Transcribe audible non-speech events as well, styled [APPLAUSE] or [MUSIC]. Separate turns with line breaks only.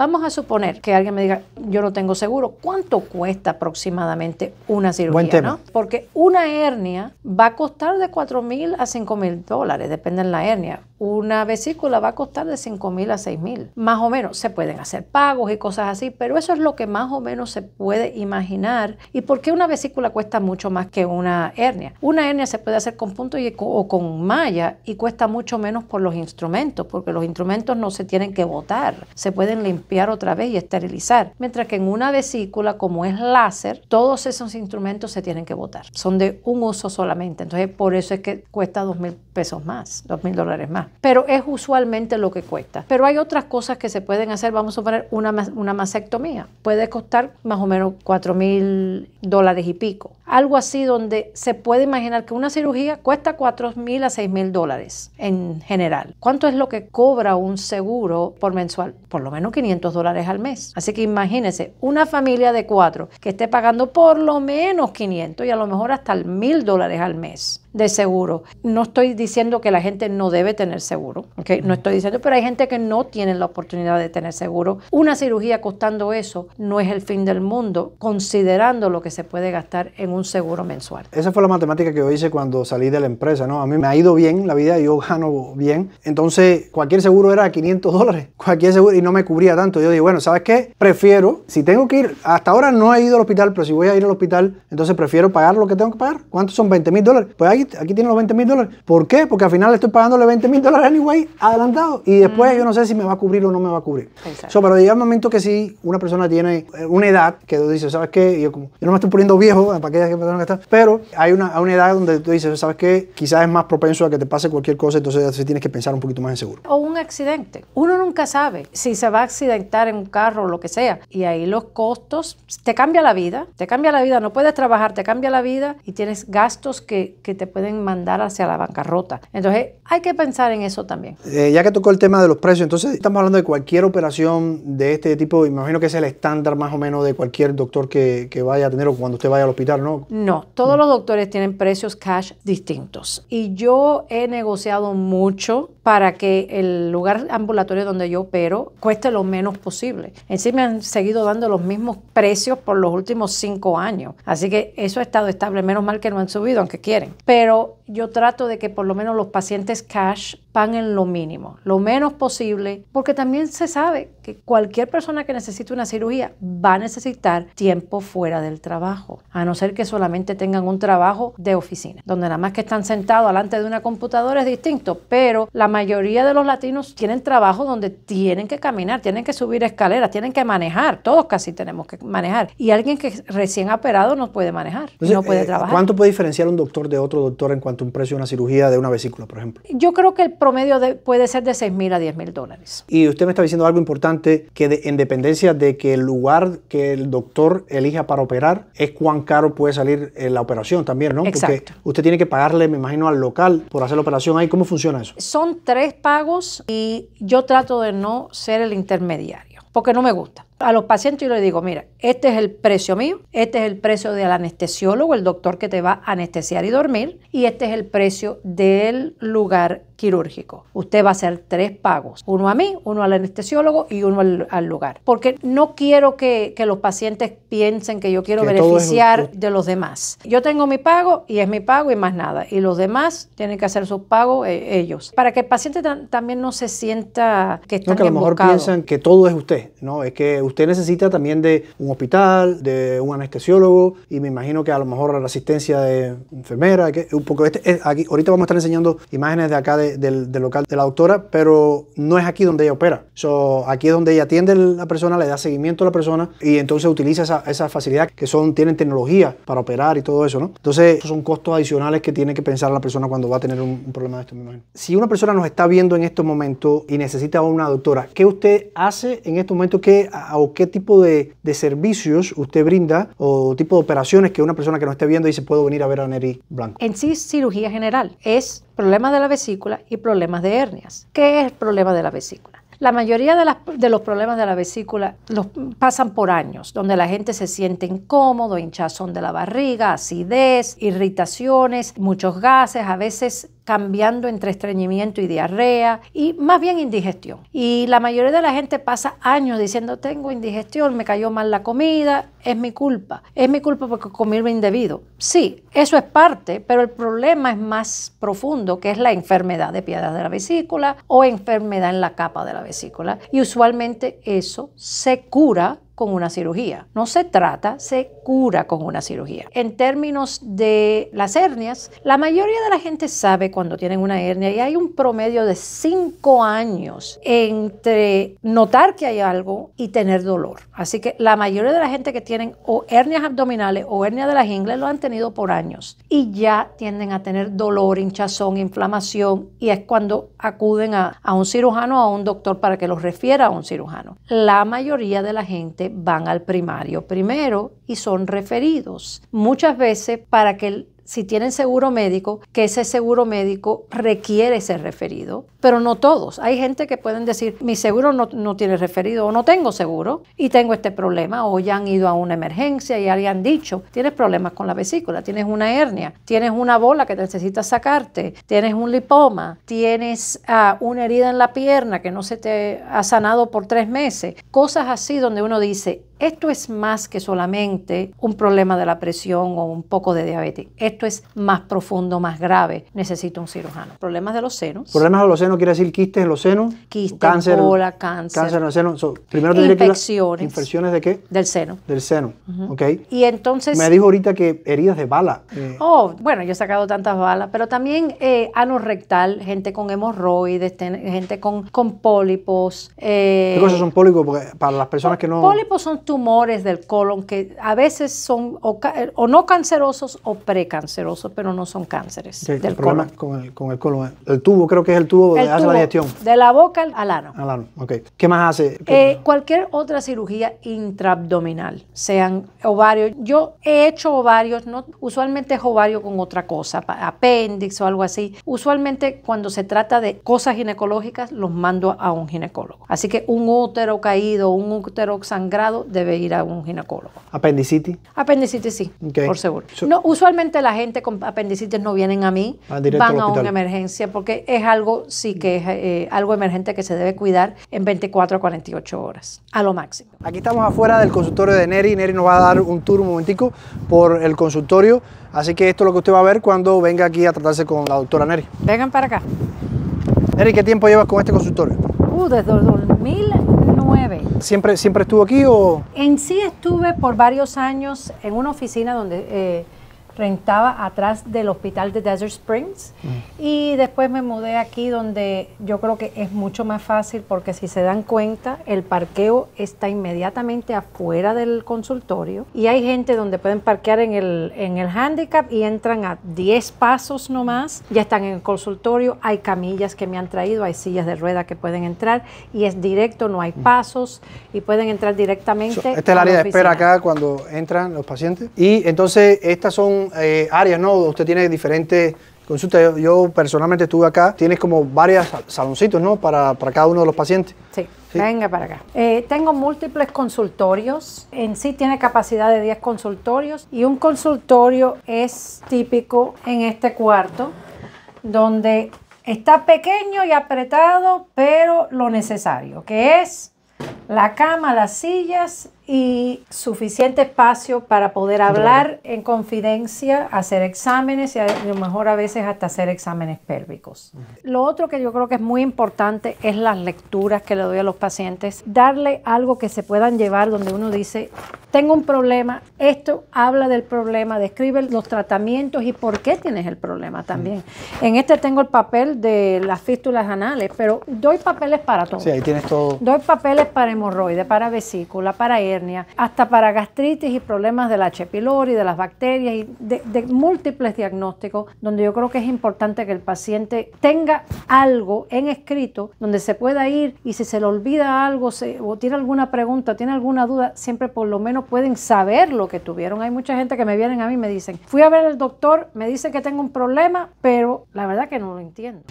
Vamos a suponer que alguien me diga, yo no tengo seguro, ¿cuánto cuesta aproximadamente una cirugía? ¿no? Porque una hernia va a costar de 4 mil a 5 mil dólares, depende de la hernia. Una vesícula va a costar de 5 mil a 6 mil. Más o menos se pueden hacer pagos y cosas así, pero eso es lo que más o menos se puede imaginar. ¿Y por qué una vesícula cuesta mucho más que una hernia? Una hernia se puede hacer con punto y, o con malla y cuesta mucho menos por los instrumentos, porque los instrumentos no se tienen que botar, se pueden limpiar otra vez y esterilizar. Mientras que en una vesícula, como es láser, todos esos instrumentos se tienen que botar. Son de un uso solamente. Entonces, por eso es que cuesta dos mil pesos más, dos mil dólares más. Pero es usualmente lo que cuesta. Pero hay otras cosas que se pueden hacer. Vamos a poner una, una masectomía, Puede costar más o menos cuatro mil dólares y pico algo así donde se puede imaginar que una cirugía cuesta cuatro mil a seis mil dólares en general. ¿Cuánto es lo que cobra un seguro por mensual? Por lo menos 500 dólares al mes. Así que imagínense, una familia de cuatro que esté pagando por lo menos 500 y a lo mejor hasta el mil dólares al mes de seguro. No estoy diciendo que la gente no debe tener seguro, No estoy diciendo, pero hay gente que no tiene la oportunidad de tener seguro. Una cirugía costando eso no es el fin del mundo, considerando lo que se puede gastar en un seguro mensual.
Esa fue la matemática que yo hice cuando salí de la empresa, ¿no? A mí me ha ido bien la vida, yo gano bien. Entonces, cualquier seguro era 500 dólares, [LAUGHS] cualquier seguro, y no me cubría tanto. Yo dije, bueno, ¿sabes qué? Prefiero, si tengo que ir, hasta ahora no he ido al hospital, pero si voy a ir al hospital, entonces prefiero pagar lo que tengo que pagar. ¿Cuántos son 20 mil dólares? Pues aquí, aquí tienen los 20 mil dólares. ¿Por qué? Porque al final estoy pagándole 20 mil dólares anyway adelantado y después yo no sé si me va a cubrir o no me va a cubrir. So, pero llega un momento que si una persona tiene una edad que dice, ¿sabes qué? Yo, no me estoy poniendo viejo, ¿para que pero hay una, edad donde tú dices, ¿sabes qué? Quizás es más propenso a que te pase cualquier cosa, entonces tienes que pensar un poquito más en seguro.
O un accidente. Uno nunca sabe si se va a accidentar en un carro o lo que sea. Y ahí los costos, te cambia la vida, te cambia la vida, no puedes trabajar, te cambia la vida y tienes gastos que, te pueden mandar hacia la bancarrota. Entonces hay que pensar en eso también.
Eh, ya que tocó el tema de los precios, entonces estamos hablando de cualquier operación de este tipo, imagino que es el estándar más o menos de cualquier doctor que, que vaya a tener o cuando usted vaya al hospital, ¿no?
¿no? todos los doctores tienen precios cash distintos. Y yo he negociado mucho para que el lugar ambulatorio donde yo opero cueste lo menos posible. En sí me han seguido dando los mismos precios por los últimos cinco años, así que eso ha estado estable, menos mal que no han subido, aunque quieren. Pero yo trato de que por lo menos los pacientes cash paguen lo mínimo, lo menos posible, porque también se sabe que cualquier persona que necesite una cirugía va a necesitar tiempo fuera del trabajo, a no ser que solamente tengan un trabajo de oficina, donde nada más que están sentados delante de una computadora es distinto, pero la mayoría de los latinos tienen trabajo donde tienen que caminar, tienen que subir escaleras, tienen que manejar. Todos casi tenemos que manejar. Y alguien que recién ha operado no puede manejar,
no puede eh, trabajar. ¿Cuánto puede diferenciar un doctor de otro doctor en cuanto a un precio de una cirugía de una vesícula, por ejemplo?
Yo creo que el promedio puede ser de 6 mil a 10 mil dólares.
Y usted me está diciendo algo importante, que en dependencia de que el lugar que el doctor elija para operar, es cuán caro puede salir eh, la operación también, ¿no? Porque usted tiene que pagarle, me imagino, al local por hacer la operación ahí. ¿Cómo funciona eso?
Son tres pagos y yo trato de no ser el intermediario, porque no me gusta a los pacientes yo les digo, mira, este es el precio mío, este es el precio del anestesiólogo, el doctor que te va a anestesiar y dormir, y este es el precio del lugar quirúrgico. Usted va a hacer tres pagos, uno a mí, uno al anestesiólogo y uno al, lugar, porque no quiero que, los pacientes piensen que yo quiero beneficiar de los demás. Yo tengo mi pago y es mi pago y más nada, y los demás tienen que hacer sus pagos eh, ellos, para que el paciente también no se sienta que está no, que a lo mejor piensan
que todo es usted, ¿no? Es que usted necesita también de un hospital, de un anestesiólogo y me imagino que a lo mejor la asistencia de enfermera, que, un poco este, aquí, ahorita vamos a estar enseñando imágenes de acá del, local de la doctora, pero no es aquí donde ella opera. So, aquí es donde ella atiende a la persona, le da seguimiento a la persona y entonces utiliza esa, facilidad que son, tienen tecnología para operar y todo eso, ¿no? Entonces, son costos adicionales que tiene que pensar la persona cuando va a tener un, problema de esto, Si una persona nos está viendo en este momento y necesita una doctora, ¿qué usted hace en este momento? que o qué tipo de, servicios usted brinda o tipo de operaciones que una persona que no esté viendo dice puedo venir a ver a Neri Blanco?
En sí, cirugía general es problemas de la vesícula y problemas de hernias. ¿Qué es el problema de la vesícula? La mayoría de, de, los problemas de la vesícula los pasan por años, donde la gente se siente incómodo, hinchazón de la barriga, acidez, irritaciones, muchos gases, a veces cambiando entre estreñimiento y diarrea y más bien indigestión. Y la mayoría de la gente pasa años diciendo tengo indigestión, me cayó mal la comida, es mi culpa, es mi culpa porque comí lo indebido. Sí, eso es parte, pero el problema es más profundo, que es la enfermedad de piedras de la vesícula o enfermedad en la capa de la vesícula. Y usualmente eso se cura con una cirugía. No se trata, se cura con una cirugía. En términos de las hernias, la mayoría de la gente sabe cuando tienen una hernia y hay un promedio de cinco años entre notar que hay algo y tener dolor. Así que la mayoría de la gente que tienen o hernias abdominales o hernia de las ingles lo han tenido por años y ya tienden a tener dolor, hinchazón, inflamación y es cuando acuden a, a un cirujano o a un doctor para que los refiera a un cirujano. La mayoría de la gente van al primario primero y son referidos. Muchas veces para que el si tienen seguro médico, que ese seguro médico requiere ser referido, pero no todos. Hay gente que pueden decir, mi seguro no, tiene referido o no tengo seguro y tengo este problema o ya han ido a una emergencia y ya le han dicho, tienes problemas con la vesícula, tienes una hernia, tienes una bola que necesitas sacarte, tienes un lipoma, tienes ah, una herida en la pierna que no se te ha sanado por tres meses, cosas así donde uno dice, esto es más que solamente un problema de la presión o un poco de diabetes. Esto es más profundo, más grave. Necesita un cirujano. Problemas de los senos. Problemas
de los senos quiere decir quistes en los senos. Quistes, cáncer, cáncer. Cáncer en los senos. primero te infecciones. ¿Infecciones de qué? Del seno. Del seno, ok.
Y entonces... Me dijo
ahorita que heridas de bala. Eh.
Oh, bueno, yo he sacado tantas balas, pero también eh, anorrectal, gente con hemorroides, gente con, con pólipos. Eh, ¿Qué cosas son
pólipos? para las personas que no... Pólipos
son tumores del colon que a veces son o, no cancerosos o precancerosos, pero no son cánceres del colon.
Con el, con el colon. El tubo creo que es el tubo de la digestión. De
la boca al ano.
Al ano, ¿Qué más hace?
Eh, cualquier otra cirugía intraabdominal, sean ovarios. Yo he hecho ovarios, no, usualmente es ovario con otra cosa, apéndice o algo así. Usualmente cuando se trata de cosas ginecológicas los mando a un ginecólogo. Así que un útero caído, un útero sangrado, de debe ir a un ginecólogo.
¿Apendicitis?
Apendicitis sí, por seguro. No, usualmente la gente con apendicitis no vienen a mí, ah, van, a una emergencia porque es algo, sí que es eh, algo emergente que se debe cuidar en 24 a 48 horas, a lo máximo.
Aquí estamos afuera del consultorio de Neri, Neri nos va a dar un tour un momentico por el consultorio, así que esto es lo que usted va a ver cuando venga aquí a tratarse con la doctora Neri.
Vengan para acá.
Neri, ¿qué tiempo llevas con este consultorio?
Uh, desde 2000
¿Siempre, siempre estuvo aquí o...?
En sí estuve por varios años en una oficina donde... Eh, rentaba atrás del hospital de Desert Springs mm. y después me mudé aquí donde yo creo que es mucho más fácil porque si se dan cuenta el parqueo está inmediatamente afuera del consultorio y hay gente donde pueden parquear en el, en el handicap y entran a 10 pasos nomás, ya están en el consultorio, hay camillas que me han traído, hay sillas de rueda que pueden entrar y es directo, no hay mm. pasos y pueden entrar directamente. Esta este es el área de espera
acá cuando entran los pacientes y entonces estas son eh, áreas, ¿no? Usted tiene diferentes consultas. Yo, personalmente estuve acá. Tienes como varios saloncitos, ¿no? Para, cada uno de los pacientes. Sí. Venga para acá.
Eh, tengo múltiples consultorios. En sí tiene capacidad de 10 consultorios. Y un consultorio es típico en este cuarto, donde está pequeño y apretado, pero lo necesario, que es la cama, las sillas y suficiente espacio para poder hablar en confidencia, hacer exámenes y a lo mejor a veces hasta hacer exámenes pélvicos. Lo otro que yo creo que es muy importante es las lecturas que le doy a los pacientes, darle algo que se puedan llevar donde uno dice, tengo un problema, esto habla del problema, describe los tratamientos y por qué tienes el problema también. En este tengo el papel de las fístulas anales, pero doy papeles para todo. Sí, ahí tienes todo. Doy papeles para hemorroides, para vesícula, para hasta para gastritis y problemas de la H. pylori, de las bacterias y de, múltiples diagnósticos, donde yo creo que es importante que el paciente tenga algo en escrito donde se pueda ir y si se le olvida algo o tiene alguna pregunta, tiene alguna duda, siempre por lo menos pueden saber lo que tuvieron. Hay mucha gente que me vienen a mí y me dicen, fui a ver al doctor, me dice que tengo un problema, pero la verdad que no lo entiendo.